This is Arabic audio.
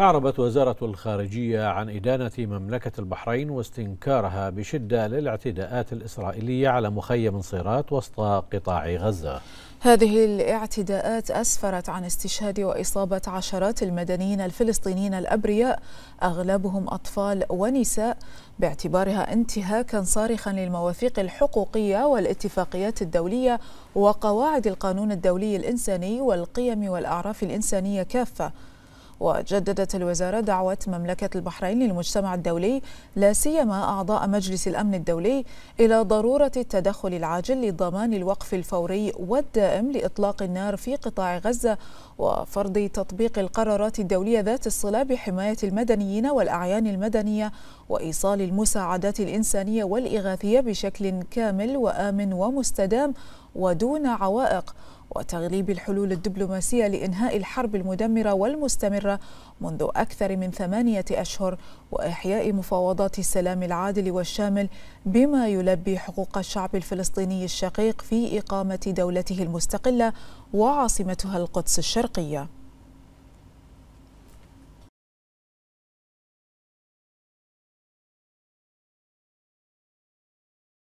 أعربت وزارة الخارجية عن إدانة مملكة البحرين واستنكارها بشدة للاعتداءات الإسرائيلية على مخيم صيرات وسط قطاع غزة هذه الاعتداءات أسفرت عن استشهاد وإصابة عشرات المدنيين الفلسطينيين الأبرياء أغلبهم أطفال ونساء باعتبارها انتهاكا صارخا للمواثيق الحقوقية والاتفاقيات الدولية وقواعد القانون الدولي الإنساني والقيم والأعراف الإنسانية كافة وجددت الوزارة دعوة مملكة البحرين للمجتمع الدولي لا سيما أعضاء مجلس الأمن الدولي إلى ضرورة التدخل العاجل لضمان الوقف الفوري والدائم لإطلاق النار في قطاع غزة وفرض تطبيق القرارات الدولية ذات الصلة بحماية المدنيين والأعيان المدنية وإيصال المساعدات الإنسانية والإغاثية بشكل كامل وآمن ومستدام ودون عوائق وتغليب الحلول الدبلوماسية لإنهاء الحرب المدمرة والمستمرة منذ أكثر من ثمانية أشهر وإحياء مفاوضات السلام العادل والشامل بما يلبي حقوق الشعب الفلسطيني الشقيق في إقامة دولته المستقلة وعاصمتها القدس الشرقية